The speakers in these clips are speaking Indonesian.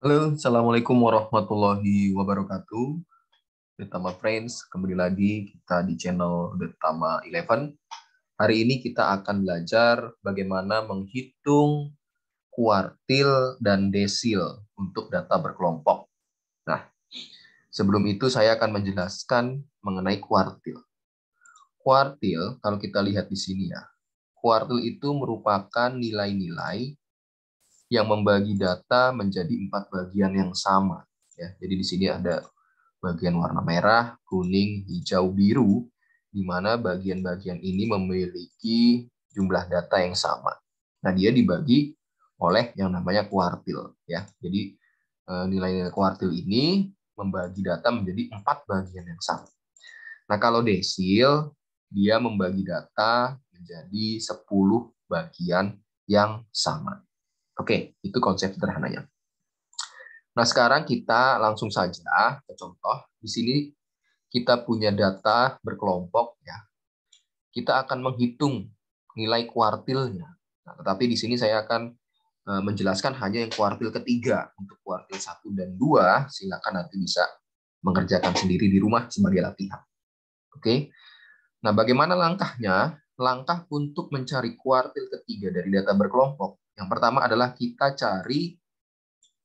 Halo, Assalamualaikum warahmatullahi wabarakatuh. Detama Friends, kembali lagi kita di channel Detama Eleven. Hari ini kita akan belajar bagaimana menghitung kuartil dan desil untuk data berkelompok. Nah, sebelum itu saya akan menjelaskan mengenai kuartil. Kuartil, kalau kita lihat di sini ya, kuartil itu merupakan nilai-nilai yang membagi data menjadi empat bagian yang sama. Ya, jadi di sini ada bagian warna merah, kuning, hijau, biru, di mana bagian-bagian ini memiliki jumlah data yang sama. Nah, dia dibagi oleh yang namanya kuartil. ya. Jadi eh, nilai-nilai kuartil ini membagi data menjadi empat bagian yang sama. Nah, kalau desil, dia membagi data menjadi 10 bagian yang sama. Oke, itu konsep sederhananya. Nah, sekarang kita langsung saja ke contoh. Di sini kita punya data berkelompok ya. Kita akan menghitung nilai kuartilnya. Nah, tetapi di sini saya akan e, menjelaskan hanya yang kuartil ketiga. Untuk kuartil satu dan dua. silakan nanti bisa mengerjakan sendiri di rumah sebagai latihan. Oke. Nah, bagaimana langkahnya? Langkah untuk mencari kuartil ketiga dari data berkelompok yang pertama adalah kita cari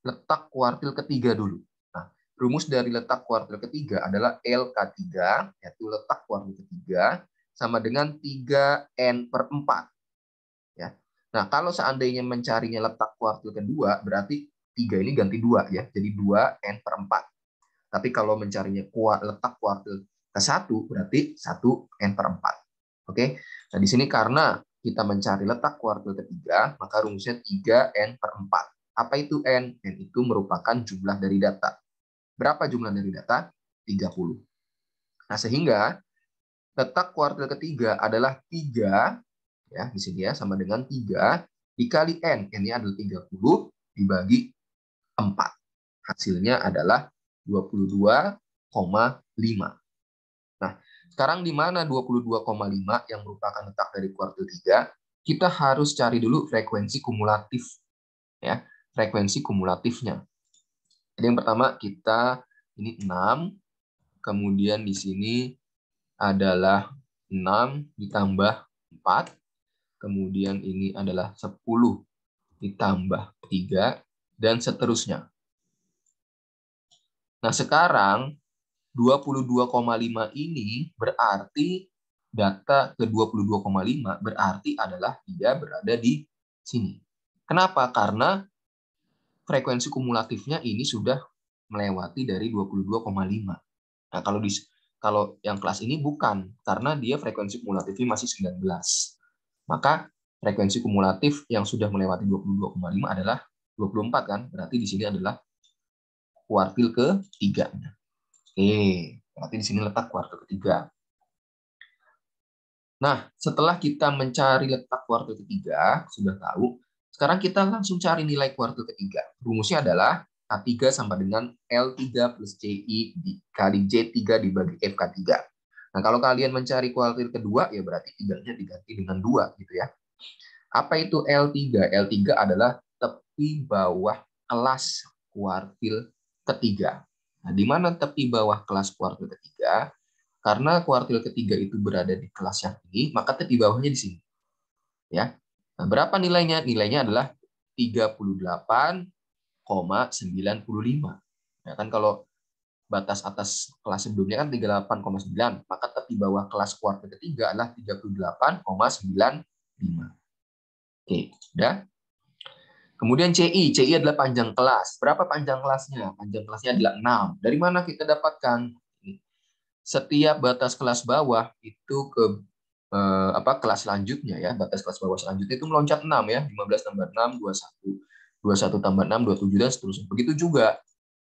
letak kuartil ketiga dulu. Nah, rumus dari letak kuartil ketiga adalah LK3, yaitu letak kuartil ketiga, sama dengan 3N per 4. Ya. Nah, kalau seandainya mencarinya letak kuartil kedua, berarti 3 ini ganti 2, ya. jadi 2N per 4. Tapi kalau mencarinya letak kuartil ke 1, berarti 1N per 4. Oke, nah di sini karena kita mencari letak kuartil ketiga, maka rumusnya 3N per 4. Apa itu N? N itu merupakan jumlah dari data. Berapa jumlah dari data? 30. Nah, sehingga letak kuartil ketiga adalah 3, ya, di sini ya, sama dengan 3, dikali N, n ini adalah 30, dibagi 4. Hasilnya adalah 22,5. Sekarang di mana 22,5 yang merupakan letak dari kuartil 3, kita harus cari dulu frekuensi kumulatif. ya Frekuensi kumulatifnya. Jadi yang pertama kita ini 6, kemudian di sini adalah 6 ditambah 4, kemudian ini adalah 10 ditambah 3, dan seterusnya. Nah sekarang 22,5 ini berarti data ke 22,5 berarti adalah dia berada di sini. Kenapa? Karena frekuensi kumulatifnya ini sudah melewati dari 22,5. Nah, kalau di kalau yang kelas ini bukan karena dia frekuensi kumulatifnya masih 19. Maka frekuensi kumulatif yang sudah melewati 22,5 adalah 24 kan? Berarti di sini adalah kuartil ke 3. E. Berarti di sini letak kuartil ketiga. Nah, setelah kita mencari letak kuartil ketiga, sudah tahu, sekarang kita langsung cari nilai kuartil ketiga. Rumusnya adalah K3 sama dengan L3 plus CI dikali J3 dibagi FK3. Nah, kalau kalian mencari kuartil kedua, ya berarti tinggalnya diganti dengan dua gitu ya. Apa itu L3? L3 adalah tepi bawah kelas kuartil ketiga. Nah, di mana tepi bawah kelas kuartil ketiga? Karena kuartil ketiga itu berada di kelas yang tinggi, maka tepi bawahnya di sini. Ya. Nah, berapa nilainya? Nilainya adalah 38,95. Ya kan kalau batas atas kelas sebelumnya kan 38,9, maka tepi bawah kelas kuartil ketiga adalah 38,95. Oke, sudah Kemudian CI, CI adalah panjang kelas. Berapa panjang kelasnya? Panjang kelasnya adalah 6. Dari mana kita dapatkan? Setiap batas kelas bawah itu ke eh, apa kelas selanjutnya ya, batas kelas bawah selanjutnya itu meloncat 6 ya, 15 tambah 6, 21. 21 tambah 6, 27 dan seterusnya. Begitu juga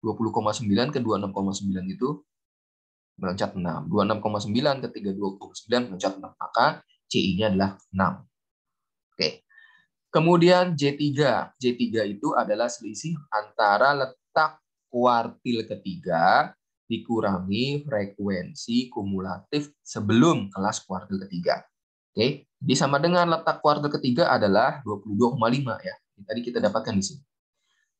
20,9 ke 26,9 itu meloncat 6. 26,9 ke 32,9 meloncat 6. Maka CI-nya adalah 6. Oke. Kemudian J3. J3 itu adalah selisih antara letak kuartil ketiga dikurangi frekuensi kumulatif sebelum kelas kuartil ketiga. Oke, jadi sama dengan letak kuartil ketiga adalah 22,5 ya. Tadi kita dapatkan di sini.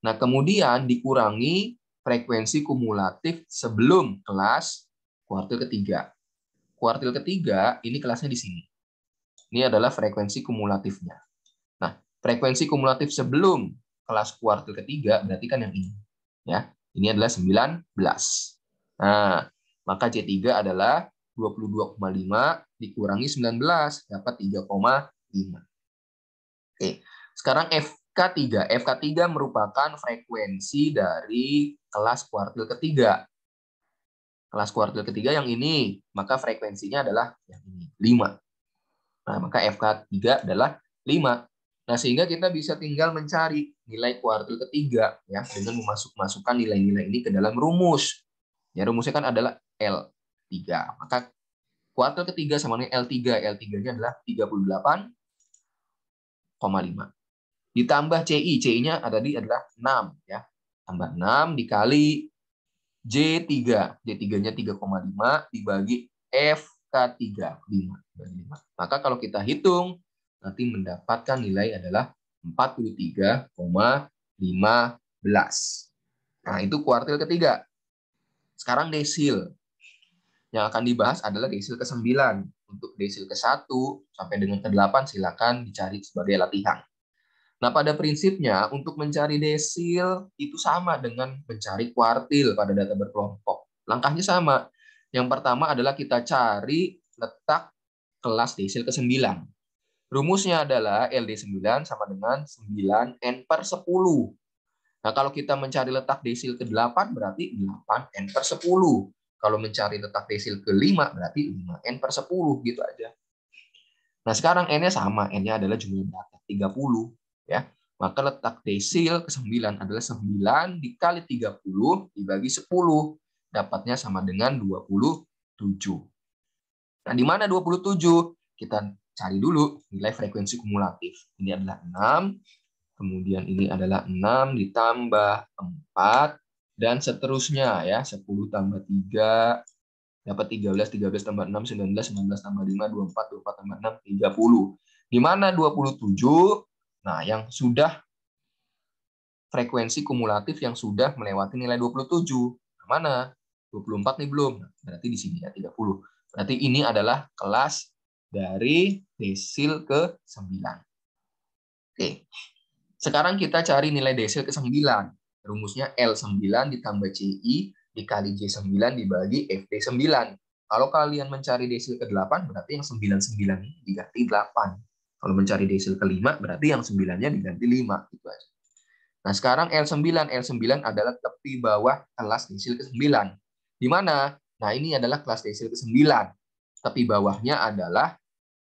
Nah, kemudian dikurangi frekuensi kumulatif sebelum kelas kuartil ketiga. Kuartil ketiga ini kelasnya di sini. Ini adalah frekuensi kumulatifnya frekuensi kumulatif sebelum kelas kuartil ketiga berarti kan yang ini. Ya, ini adalah 19. Nah, maka C3 adalah 22,5 dikurangi 19 dapat 3,5. Oke, sekarang FK3. FK3 merupakan frekuensi dari kelas kuartil ketiga. Kelas kuartil ketiga yang ini, maka frekuensinya adalah yang ini, 5. Nah, maka FK3 adalah 5. Nah, sehingga kita bisa tinggal mencari nilai kuartil ketiga ya dengan memasuk masukkan nilai-nilai ini ke dalam rumus. Ya, rumusnya kan adalah L3. Maka kuartil ketiga sama dengan L3. L3-nya adalah 38,5. Ditambah CI, CI-nya di adalah 6 ya. Tambah 6 dikali J3. J3-nya 3,5 dibagi FK3, 5. Maka kalau kita hitung nanti mendapatkan nilai adalah 43,15. Nah, itu kuartil ketiga. Sekarang desil. Yang akan dibahas adalah desil ke-9. Untuk desil ke-1 sampai dengan ke-8 silakan dicari sebagai latihan. Nah, pada prinsipnya untuk mencari desil itu sama dengan mencari kuartil pada data berkelompok. Langkahnya sama. Yang pertama adalah kita cari letak kelas desil ke-9. Rumusnya adalah LD9 sama dengan 9N per 10. Nah, kalau kita mencari letak desil ke-8 berarti 8N per 10. Kalau mencari letak desil ke-5 berarti 5N per 10 gitu aja. Nah, sekarang N-nya sama. N-nya adalah jumlah data 30. ya. Maka letak desil ke-9 adalah 9 dikali 30 dibagi 10. Dapatnya sama dengan 27. Nah, di mana 27? Kita cari dulu nilai frekuensi kumulatif. Ini adalah 6, kemudian ini adalah 6 ditambah 4, dan seterusnya ya. 10 tambah 3, dapat 13, 13 tambah 6, 19, 19 tambah 5, 24, 24 tambah 6, 30. Di mana 27? Nah, yang sudah frekuensi kumulatif yang sudah melewati nilai 27. Nah, mana? 24 nih belum. Berarti di sini ya 30. Berarti ini adalah kelas dari desil ke 9. Oke. Sekarang kita cari nilai desil ke 9. Rumusnya L9 ditambah CI dikali J9 dibagi FT9. Kalau kalian mencari desil ke-8, berarti yang 99 ini diganti 8. Kalau mencari desil ke-5, berarti yang 9-nya diganti 5. Gitu aja. Nah, sekarang L9. L9 adalah tepi bawah kelas desil ke-9. Di mana? Nah, ini adalah kelas desil ke-9. Tepi bawahnya adalah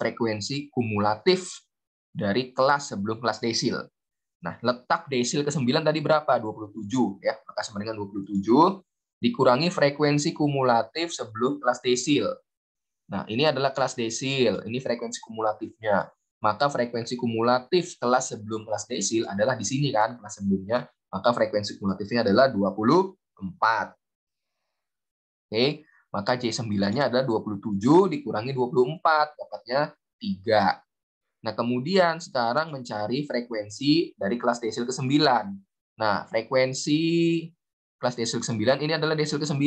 frekuensi kumulatif dari kelas sebelum kelas desil. Nah, letak desil ke-9 tadi berapa? 27 ya. Maka sama dengan 27 dikurangi frekuensi kumulatif sebelum kelas desil. Nah, ini adalah kelas desil, ini frekuensi kumulatifnya. Maka frekuensi kumulatif kelas sebelum kelas desil adalah di sini kan, kelas sebelumnya. Maka frekuensi kumulatifnya adalah 24. Oke. Maka C9-nya adalah 27 dikurangi 24, dapatnya 3. Nah, kemudian sekarang mencari frekuensi dari kelas desil ke-9. Nah, frekuensi kelas desil ke-9 ini adalah desil ke-9.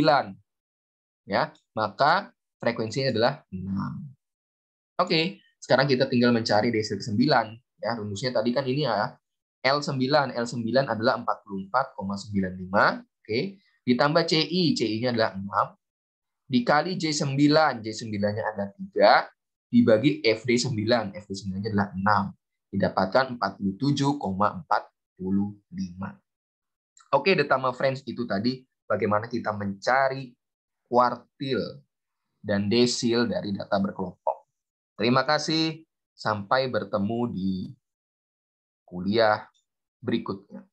Ya, maka frekuensinya adalah 6. Oke, sekarang kita tinggal mencari desil ke-9. Ya, rumusnya tadi kan ini ya, L9. L9 adalah 44,95. Oke. Ditambah CI. CI-nya adalah 6 dikali J9, J9-nya ada 3, dibagi FD9, FD9-nya adalah 6. Didapatkan 47,45. Oke, the Detama Friends itu tadi bagaimana kita mencari kuartil dan desil dari data berkelompok. Terima kasih, sampai bertemu di kuliah berikutnya.